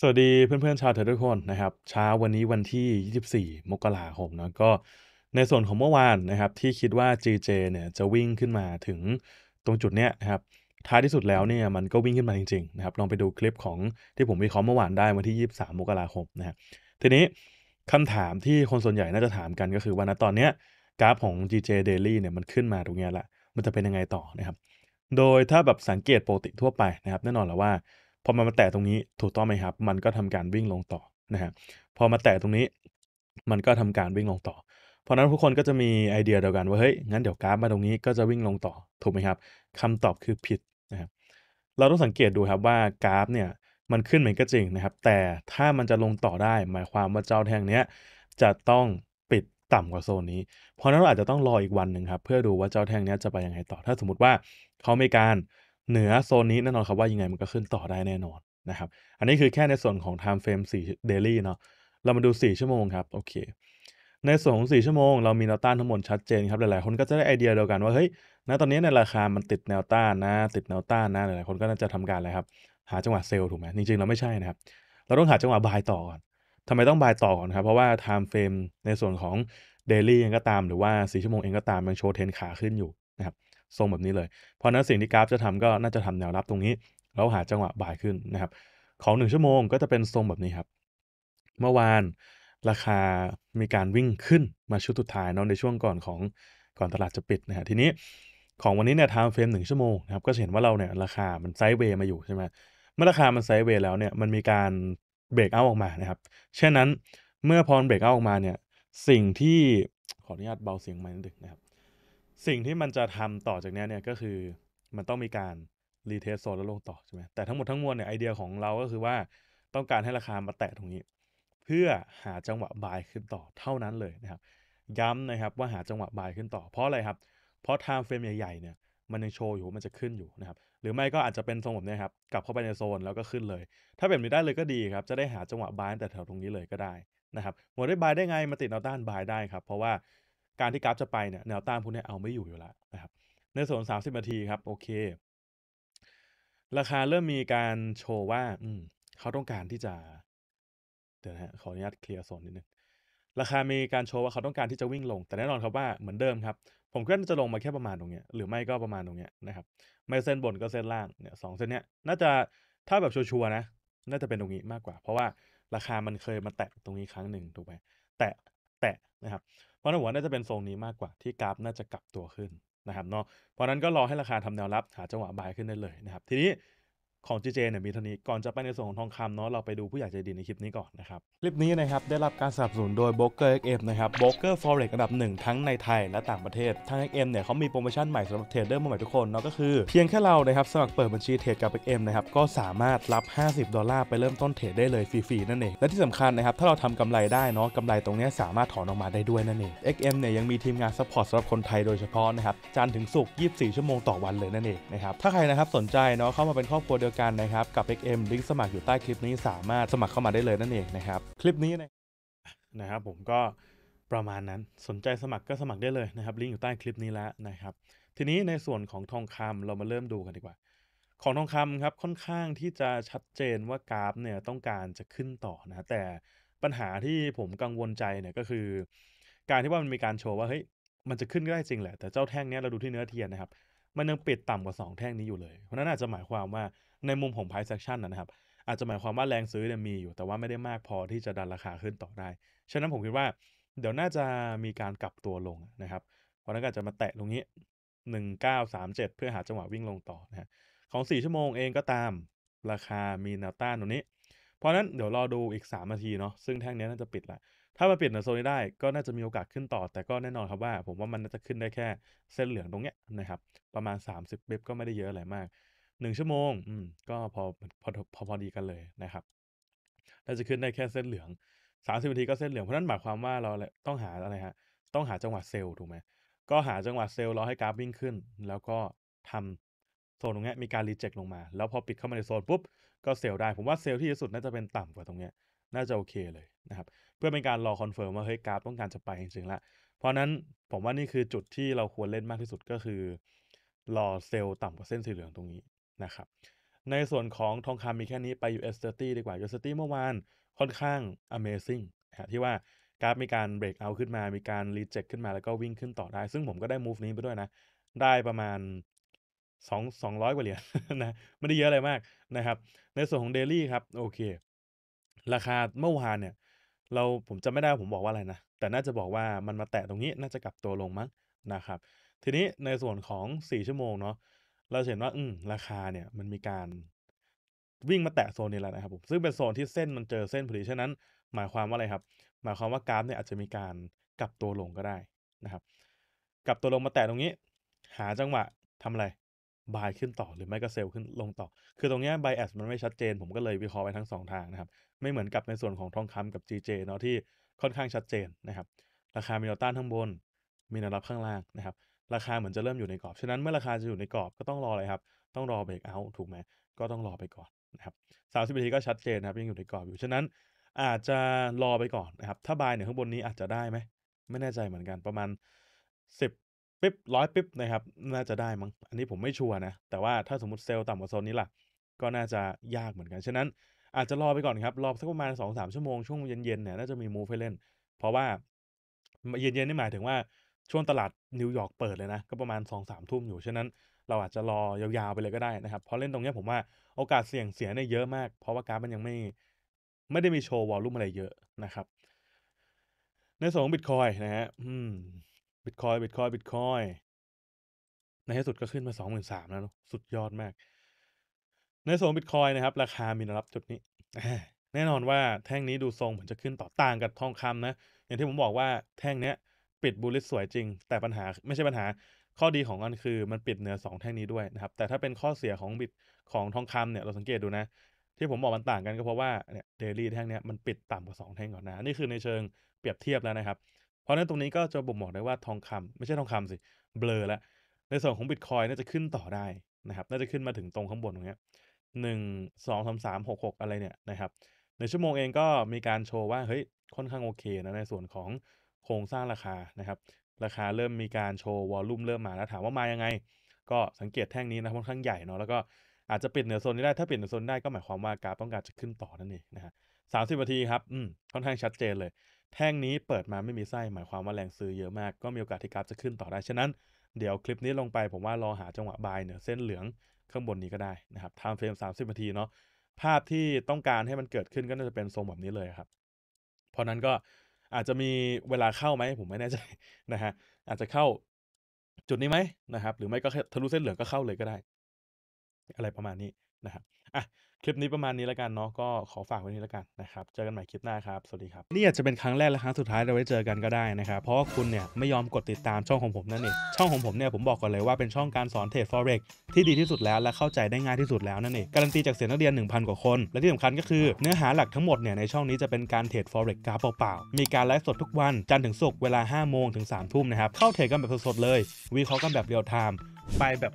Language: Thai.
สวัสดีเพื่อนๆ ชาวเธอทุกคนนะครับเช้าวันนี้วันที่ 24 มกราคมนะก็ในส่วนของเมื่อวานนะครับที่คิดว่า GJ เนี่ยจะวิ่งขึ้นมาถึงตรงจุดเนี้ยนะครับท้ายที่สุดแล้วเนี่ยมันก็วิ่งขึ้นมาจริงๆนะครับลองไปดูคลิปของที่ผมวิเคราะห์เมื่อวานได้วันที่ 23 มกราคมนะฮะทีนี้คำถามที่คนส่วนใหญ่น่าจะถามกันก็คือว่าณตอนเนี้ยกราฟของ GJ Daily เนี่ยมันขึ้นมาตรงเนี้ยละมันจะเป็นยังไงต่อนะครับโดยถ้าแบบสังเกตปกติทั่วไปนะครับแน่นอนแล้วว่าพอมันมาแตะตรงนี้ถูกต้องไหมครับ มันก็ทำการวิ่งลงต่อนะฮะ พอมาแตะตรงนี้มันก็ทำการวิ่งลงต่อ เพราะนั้นทุกคนก็จะมีไอเดียเดียวกัน ว่า เฮ้ย งั้นเดี๋ยวกราฟมาตรงนี้ก็จะวิ่งลงต่อถูกไหมครับ คำตอบคือผิดนะครับ เราต้องสังเกตดูครับว่ากราฟเนี่ยมันขึ้นเหมือนก็จริงนะครับ แต่ถ้ามันจะลงต่อได้ หมายความว่าเจ้าแท่งเนี้ยจะต้องปิดต่ำกว่าโซน นี้ เพราะนั้นเราอาจจะต้องรออีกวันหนึ่งครับเพื่อดูว่าเจ้าแท่งนี้ยจะไปยังไงต่อ ถ้าสมมติว่าเขาไม่การเหนือโซนนี้แน่นอนครับว่ายังไงมันก็ขึ้นต่อได้แน่นอนนะครับ อันนี้คือแค่ในส่วนของ time frame 4 daily เนาะเรามาดู 4 ชั่วโมงครับโอเค ในส่วนของ4ชั่วโมงเรามีแนวต้านทั้งหมดชัดเจนครับหลาย ๆ คนก็จะได้ไอเดียเดียวกันว่าเฮ้ยณตอนนี้ในราคามันติดแนวต้านนะติดแนวต้านนะหลาย ๆ คนก็น่าจะทำการอะไรครับหาจังหวะเซลล์ถูกไหมจริงๆเราไม่ใช่นะครับเราต้องหาจังหวะบายต่อก่อนทำไมต้องบายต่อก่อนครับ เพราะว่า time frame ในส่วนของ daily เองก็ตามหรือว่า 4 ชั่วโมงเองก็ตามมันโชว์เทรนขาขึ้นอยู่นะครับทรงแบบนี้เลย เพราะนั้นสิ่งที่กราฟจะทำก็น่าจะทำแนวรับตรงนี้แล้วหาจังหวะบ่ายขึ้นนะครับ ของ 1 ชั่วโมงก็จะเป็นทรงแบบนี้ครับ เมื่อวานราคามีการวิ่งขึ้นมาชุดสุดท้ายเนาะในช่วงก่อนของ ก่อนตลาดจะปิดนะฮะทีนี้ของวันนี้เนี่ยไทม์เฟรมหนึ่งชั่วโมงนะครับ ก็เห็นว่าเราเนี่ย ราคามันไซด์เวย์มาอยู่ใช่ไหมเมื่อราคามันไซด์เวย์แล้วเนี่ย มันมีการเบรกเอาออกมานะครับ เช่นนั้น เมื่อพรเบรกเอาออกมาเนี่ย สิ่งที่ขออนุญาตเบาเสียงมานิดนึงนะครับสิ่งที่มันจะทำต่อจากนี้เนี่ยก็คือมันต้องมีการรีเทสโซนแล้วลงต่อใช่ไหมแต่ทั้งหมดทั้งมวลเนี่ยไอเดียของเราก็คือว่าต้องการให้ราคามาแตะตรงนี้ เพื่อหาจังหวะบายขึ้นต่อเท่านั้นเลยนะครับย้ำนะครับว่าหาจังหวะบายขึ้นต่อเพราะอะไรครับ เพราะไทม์เฟรมใหญ่ๆเนี่ย มันยังโชว์อยู่มันจะขึ้นอยู่นะครับ หรือไม่ก็อาจจะเป็นทรงแบบนี้ครับกลับเข้าไปในโซนแล้วก็ขึ้นเลย ถ้าเป็นไปได้เลยก็ดีครับ จะได้หาจังหวะบายแต่แถวตรงนี้เลยก็ได้นะครับหมดได้บายได้ไงมาติดแนวต้านบายได้ครับเพราะว่าการที่กราฟจะไปเนี่ยแนวต้านพวกนี้เอาไม่อยู่อยู่แล้วนะครับ ในส่วนิบนาทีครับ โอเค ราคาเริ่มมีการโชว์ว่า อืมเขาต้องการที่จะเดี๋ยวนะขออนุญาตเคลียร์โซนนิดนึงราคามีการโชว์ว่าเขาต้องการที่จะวิ่งลง แต่แน่นอนครับว่าเหมือนเดิมครับ ผมคก็จะลงมาแค่ประมาณตรงเนี้ยหรือไม่ก็ประมาณตรงเนี้ยนะครับ ไม่เส้นบนก็เส้นล่างเนี่ยสองเส้นเนี้ยน่าจะถ้าแบบชัวร์นะน่าจะเป็นตรงนี้มากกว่า เพราะว่า ราคามันเคยมาแตะตรงนี้ครั้งหนึ่งถูกไหมแตะแตะนะครับ เพราะนั้นหัวน่าจะเป็นทรงนี้มากกว่าที่กราฟน่าจะกลับตัวขึ้นนะครับเนาะเพราะนั้นก็รอให้ราคาทำแนวรับ หาจังหวะบายขึ้นได้เลยนะครับ ทีนี้ของ GJ เนี่ยมีเท่านี้ก่อนจะไปในส่วนของทองคำเนาะเราไปดูผู้ใหญ่ใจดีในคลิปนี้ก่อนนะครับ คลิปนี้นะครับ ได้รับการสนับสนุนโดย b r o k e r XM นะครับ b r o k e r Forex อันดับหนึ่ง ทั้งในไทยและต่างประเทศทาง XM เนี่ยเขามีโปรโมชั่นใหม่สำหรับเทรดเดอร์ใหม่ทุกคน เนาะก็คือ เพียงแค่เรานะครับสมัครเปิดบัญชีเทรดกับ XM นะครับก็สามารถรับ50ดอลลาร์ไปเริ่มต้นเทรดได้เลยฟรีๆนั่นเองและที่สำคัญนะครับถ้าเราทำกำไรได้เนาะกำไรตรงนี้สามารถถอนออกมาได้ด้วยนั่นเอง XM เนี่ยยังมีทีมงานซัพพอร์ตสำหรับคนไทยโดยเฉพาะนะครับจันถึงศุกร์24 ชั่วโมงต่อวันเลยนั่นเองนะครับถ้าใครนะครับสนใจเนาะเข้ามาเป็นครอบครัวเดียวกันนะครับกับ XM ลิงก์สมัครอยู่ใต้คลิปนี้สามารถสมัครเข้ามาได้เลยนั่นเองนะครับ คลิปนี้นะนะครับ ผมก็ประมาณนั้นสนใจสมัครก็สมัครได้เลยนะครับลิงก์อยู่ใต้คลิปนี้แล้วนะครับ ทีนี้ในส่วนของทองคำเรามาเริ่มดูกันดีกว่า ของทองคำครับค่อนข้างที่จะชัดเจนว่ากราฟเนี่ยต้องการจะขึ้นต่อนะแต่ปัญหาที่ผมกังวลใจเนี่ยก็คือ การที่ว่ามันมีการโชว์ว่าเฮ้ยมันจะขึ้นก็ได้จริงแหละ แต่เจ้าแท่งเนี้ยเราดูที่เนื้อเทียนนะครับมันยังปิดต่ำกว่า 2 แท่งนี้อยู่เลย เพราะนั้นอาจจะหมายความว่าในมุมของ price action นะครับ อาจจะหมายความว่าแรงซื้อเนี่ยมีอยู่ แต่ว่าไม่ได้มากพอที่จะดันราคาขึ้นต่อได้ ฉะนั้นผมคิดว่า เดี๋ยวน่าจะมีการกลับตัวลงนะครับ เพราะนั้นก็จะมาแตะตรงนี้ 1937 เพื่อหาจังหวะวิ่งลงต่อนะของ 4 ชั่วโมงเองก็ตาม ราคามีแนวต้านตรงนี้ เพราะนั้นเดี๋ยวรอดูอีก3นาทีเนาะ ซึ่งแท่งนี้น่าจะปิดละถ้ามาเปลี่ยนโซนนี้ได้ก็น่าจะมีโอกาสขึ้นต่อ แต่ก็แน่นอนครับว่า ผมว่ามันน่าจะขึ้นได้แค่เส้นเหลืองตรงเนี้ยนะครับ ประมาณ 30เบก็ไม่ได้เยอะอะไรมาก 1 ชั่วโมง อืม ก็พอพอพอพอดีกันเลยนะครับน่าจะขึ้นได้แค่เส้นเหลือง30นาทีก็เส้นเหลืองเพราะนั้นหมายความว่าเราต้องหาอะไรฮะ ต้องหาจังหวะเซลล์ถูกไหมก็หาจังหวะเซลล์รอให้กราฟวิ่งขึ้น แล้วก็ทำโซนตรงนี้มีการรีเจ็คลงมา แล้วพอปิดเข้ามาในโซนปุ๊บก็เซลล์ได้ผมว่าเซลล์ที่สุดน่าจะเป็นต่ำกว่าตรงนี้น่าจะโอเคเลยนะครับ เพื่อเป็นการรอคอนเฟิร์มว่าเฮ้ยกราฟต้องการจะไปจริงๆละเพราะนั้นผมว่านี่คือจุดที่เราควรเล่นมากที่สุดก็คือรอเซลล์ต่ำกว่าเส้นสีเหลืองตรงนี้นะครับ ในส่วนของทองคำมีแค่นี้ไป US 30ดีกว่า US 30เมื่อวานค่อนข้าง amazing ะที่ว่า กราฟมีการเบรกเอาขึ้นมา มีการรีเจ็คขึ้นมาแล้วก็วิ่งขึ้นต่อได้ ซึ่งผมก็ได้ move นี้ไปด้วยนะได้ประมาณ 2 200 กว่าเหรียญนะไม่ได้เยอะอะไรมากนะครับ ในส่วนของ daily ครับโอเคราคาเมื่อวานเนี่ย เราผมจะไม่ได้ผมบอกว่าอะไรนะ แต่น่าจะบอกว่ามันมาแตะตรงนี้ น่าจะกลับตัวลงมั้งนะครับ ทีนี้ในส่วนของ4ชั่วโมงเนาะเราเห็นว่าอืมราคาเนี่ยมันมีการวิ่งมาแตะโซนนี้แล้วนะครับ ผมซึ่งเป็นโซนที่เส้นมันเจอเส้นพอดีฉะนั้น หมายความว่าอะไรครับ หมายความว่ากราฟเนี่ยอาจจะมีการกลับตัวลงก็ได้นะครับกลับตัวลงมาแตะตรงนี้ หาจังหวะทำอะไรบายขึ้นต่อหรือไม่ก็เซลล์ขึ้นลงต่อ คือตรงนี้ไบแอสมันไม่ชัดเจน ผมก็เลยวิเคราะห์ไปทั้ง 2 ทางนะครับ ไม่เหมือนกับในส่วนของทองคำกับ GJ เนาะที่ค่อนข้างชัดเจนนะครับ ราคามีแนวต้านข้างบน มีแนวรับข้างล่างนะครับ ราคาเหมือนจะเริ่มอยู่ในกรอบ ฉะนั้นเมื่อราคาจะอยู่ในกรอบก็ต้องรออะไรครับ ต้องรอเบรกเอาถูกไหมก็ต้องรอไปก่อนนะครับสามสิบนาทีก็ชัดเจนนะครับยังอยู่ในกรอบอยู่ ฉะนั้นอาจจะรอไปก่อนนะครับ ถ้าบายเนี่ยข้างบนนี้อาจจะได้ไหมไม่แน่ใจเหมือนกันประมาณสิบปิ๊บร้อยปิ๊บนะครับ น่าจะได้มั้งอันนี้ผมไม่ชัวร์นะ แต่ว่าถ้าสมมติเซลล์ต่ำกว่าโซนนี้ล่ะ ก็น่าจะยากเหมือนกัน ฉะนั้นอาจจะรอไปก่อนครับ รอสักประมาณ2มชั่วโมง ช่วงเย็นๆเนี่ยน่าจะมีมูฟให้เล่นเพราะว่าเย็นๆ นี่หมายถึงว่าช่วงตลาดนิวยอร์กเปิดเลยนะ ก็ประมาณ2มทุ่มอยู่ ฉะนั้นเราอาจจะรอยาวๆ ไปเลยก็ได้นะครับเพราะเล่นตรงนี้ผมว่าโอกาสเสี่ยงเสียเนี่ยเยอะมาก เพราะว่ากราฟมันยังไม่ไม่ได้มีโชว์วอลลุ่มอะไรเยอะนะครับในส่วนของบิตคอยนะฮะอืมบิตคอยบิตคอยบิตคอยในที่สุดก็ขึ้นมาสองหมื่นสามแล้วเนาะสุดยอดมาก ในส่วนบิตคอยนะครับ ราคามีนรับจุดนี้ แน่นอนว่าแท่งนี้ดูทรง เหมือนจะขึ้นต่อต่างกับทองคำนะ อย่างที่ผมบอกว่าแท่งเนี้ย ปิดบูลลิสสวยจริง แต่ปัญหาไม่ใช่ปัญหา ข้อดีของมันคือมันปิดเหนือ2 แท่งนี้ด้วยนะครับ แต่ถ้าเป็นข้อเสียของบิตของทองคำเนี่ย เราสังเกตดูนะ ที่ผมบอกมันต่างกันก็เพราะว่าเนี่ยเดลี่แท่งเนี้ยมันปิดต่ำกว่า2แท่งก่อนนะ นี่คือในเชิงเปรียบเทียบแล้วนะครับราะนั้นตรงนี้ก็จะบ่งบอกได้ว่าทองคำ ไม่ใช่ทองคำสิเบลอละในส่วนของบิตคอยน่าจะขึ้นต่อได้นะครับน่าจะขึ้นมาถึงตรงข้างบนตรงนี้หนึ่งสองสามสามหกหกอะไรเนี่ยนะครับในชั่วโมงเองก็มีการโชว์ว่าเฮ้ยค่อนข้างโอเคนะในส่วนของโครงสร้างราคานะครับราคาเริ่มมีการโชว์วอลลุ่มเริ่มมาแล้วถามว่ามายังไง ก็สังเกตแท่งนี้นะค่อนข้างใหญ่เนาะแล้วก็อาจจะปิดเหนือโซนนี้ได้ถ้าปิดเหนือโซนได้ก็หมายความว่ากราฟต้องการจะขึ้นต่อนั่นเองนะฮะสามสิบนาทีครับ อืม ค่อนข้างชัดเจนเลย แท่งนี้เปิดมาไม่มีไส้ หมายความว่าแรงซื้อเยอะมาก ก็มีโอกาสที่กราฟจะขึ้นต่อได้ ฉะนั้น เดี๋ยวคลิปนี้ลงไปผมว่ารอหาจังหวะบายเหนือเส้นเหลืองข้างบนนี้ก็ได้นะครับทมเฟรมสามสิบนาทีเนาะ ภาพที่ต้องการให้มันเกิดขึ้นก็น่าจะเป็นทรงแบบนี้เลยครับ เพราะนั้นก็อาจจะมีเวลาเข้าไหมผมไม่แน่ใจ นะฮะอาจจะเข้าจุดนี้ไหมนะครับ หรือไม่ก็ทะลุเส้นเหลืองก็เข้าเลยก็ได้ อะไรประมาณนี้นะครับคลิปนี้ประมาณนี้แล้วกันเนาะก็ขอฝากไว้นี้แล้วกันนะครับเจอกันใหม่คลิปหน้าครับสวัสดีครับนี่อาจจะเป็นครั้งแรกและครั้งสุดท้ายเราไว้เจอกันก็ได้นะครับเพราะว่าคุณเนี่ยไม่ยอมกดติดตามช่องของผมนั่นเองช่องของผมเนี่ยผมบอกก่อนเลยว่าเป็นช่องการสอนเทรด forex ที่ดีที่สุดแล้วและเข้าใจได้ง่ายที่สุดแล้วนั่นเองการันตีจากเสียงนักเรียน1,000กว่าคน และที่สำคัญก็คือเนื้อหาหลักทั้งหมดเนี่ยในช่องนี้จะเป็นการเทรด forex กการเปล่าๆมีการไลฟ์สดทุกวันจันทร์ถึงศุกร์เวลา5โมงถึง3ทุ่มนะครับเข้าเทรดกันแบบสดๆเลย วิเคราะห์กันแบบเรียลไทม์ไปแบบ